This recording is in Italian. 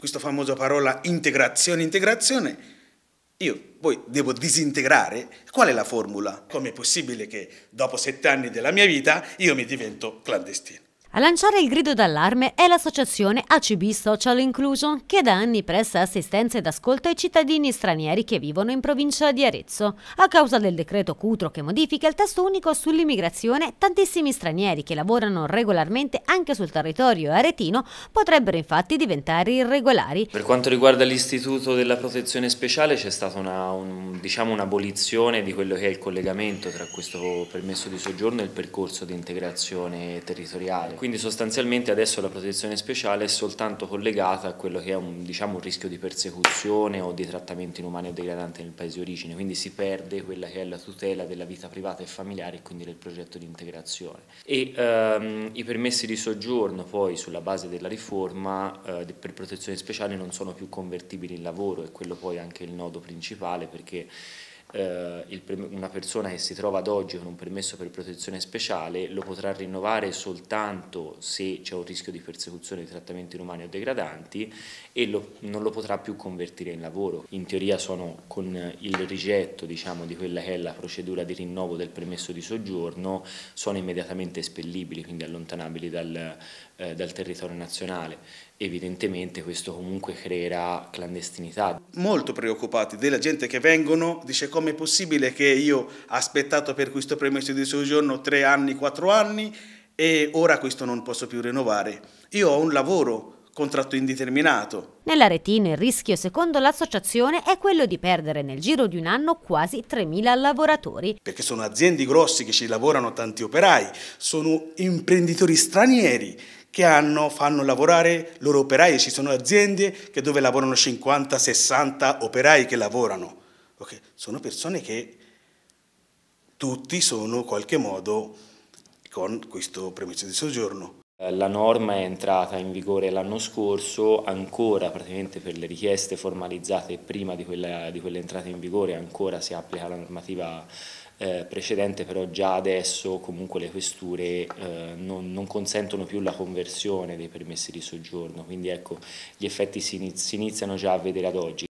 questa famosa parola integrazione, integrazione, io poi devo disintegrare. Qual è la formula? Com'è possibile che dopo sette anni della mia vita io mi divento clandestino? A lanciare il grido d'allarme è l'associazione ACB Social Inclusion che da anni presta assistenza ed ascolto ai cittadini stranieri che vivono in provincia di Arezzo. A causa del decreto Cutro che modifica il testo unico sull'immigrazione, tantissimi stranieri che lavorano regolarmente anche sul territorio aretino potrebbero infatti diventare irregolari. Per quanto riguarda l'istituto della protezione speciale c'è stata un'abolizione un, diciamo un di quello che è il collegamento tra questo permesso di soggiorno e il percorso di integrazione territoriale quindi sostanzialmente adesso la protezione speciale è soltanto collegata a quello che è un, diciamo, un rischio di persecuzione o di trattamento inumano o degradante nel paese di origine, quindi si perde quella che è la tutela della vita privata e familiare e quindi del progetto di integrazione. E ehm, i permessi di soggiorno poi sulla base della riforma eh, per protezione speciale non sono più convertibili in lavoro, è quello poi anche il nodo principale perché eh, una persona che si trova ad oggi con un permesso per protezione speciale lo potrà rinnovare soltanto se c'è un rischio di persecuzione di trattamenti inumani o degradanti e lo, non lo potrà più convertire in lavoro. In teoria sono con il rigetto diciamo, di quella che è la procedura di rinnovo del permesso di soggiorno sono immediatamente espellibili, quindi allontanabili dal, eh, dal territorio nazionale. Evidentemente questo comunque creerà clandestinità. Molto preoccupati della gente che vengono, dice come com'è possibile che io ho aspettato per questo permesso di soggiorno tre anni, quattro anni e ora questo non posso più rinnovare. Io ho un lavoro, contratto indeterminato. Nella retina il rischio, secondo l'associazione, è quello di perdere nel giro di un anno quasi 3.000 lavoratori. Perché sono aziende grossi che ci lavorano tanti operai, sono imprenditori stranieri che hanno, fanno lavorare loro operai, ci sono aziende che dove lavorano 50-60 operai che lavorano. Okay? Sono persone che tutti sono in qualche modo con questo permesso di soggiorno. La norma è entrata in vigore l'anno scorso, ancora praticamente per le richieste formalizzate prima di quella, di quella entrata in vigore ancora si applica la normativa eh, precedente, però già adesso comunque le questure eh, non, non, consentono più la conversione dei permessi di soggiorno, quindi ecco gli effetti si, iniz si iniziano già a vedere ad oggi.